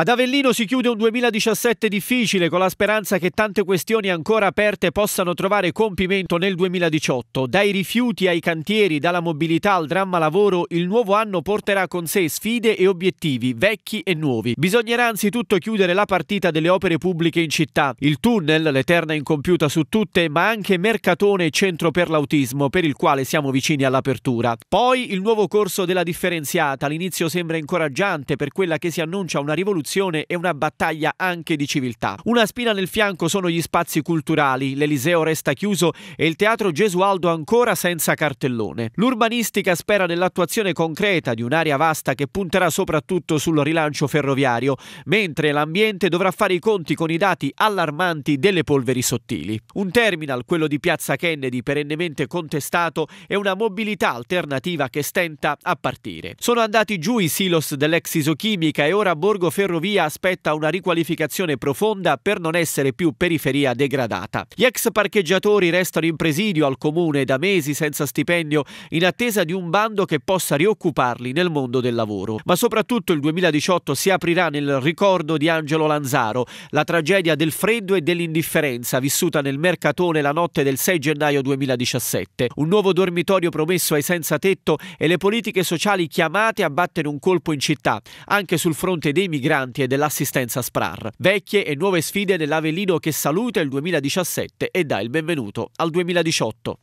Ad Avellino si chiude un 2017 difficile con la speranza che tante questioni ancora aperte possano trovare compimento nel 2018. Dai rifiuti ai cantieri, dalla mobilità al dramma lavoro, il nuovo anno porterà con sé sfide e obiettivi, vecchi e nuovi. Bisognerà anzitutto chiudere la partita delle opere pubbliche in città, il tunnel, l'eterna incompiuta su tutte, ma anche Mercatone e Centro per l'Autismo, per il quale siamo vicini all'apertura. Poi il nuovo corso della differenziata, l'inizio sembra incoraggiante per quella che si annuncia una rivoluzione rivoluzione e una battaglia anche di civiltà. Una spina nel fianco sono gli spazi culturali, l'Eliseo resta chiuso e il teatro Gesualdo ancora senza cartellone. L'urbanistica spera nell'attuazione concreta di un'area vasta che punterà soprattutto sul rilancio ferroviario, mentre l'ambiente dovrà fare i conti con i dati allarmanti delle polveri sottili. Un terminal, quello di Piazza Kennedy, perennemente contestato, è una mobilità alternativa che stenta a partire. Sono andati giù i silos dell'ex isochimica e ora Borgo Ferroviario ferrovia aspetta una riqualificazione profonda per non essere più periferia degradata. Gli ex parcheggiatori restano in presidio al comune da mesi senza stipendio in attesa di un bando che possa rioccuparli nel mondo del lavoro. Ma soprattutto il 2018 si aprirà nel ricordo di Angelo Lanzaro, la tragedia del freddo e dell'indifferenza vissuta nel mercatone la notte del 6 gennaio 2017. Un nuovo dormitorio promesso ai senza tetto e le politiche sociali chiamate a battere un colpo in città, anche sul fronte dei migranti importanti e dell'assistenza SPRAR. Vecchie e nuove sfide nell'Avellino che saluta il 2017 e dà il benvenuto al 2018.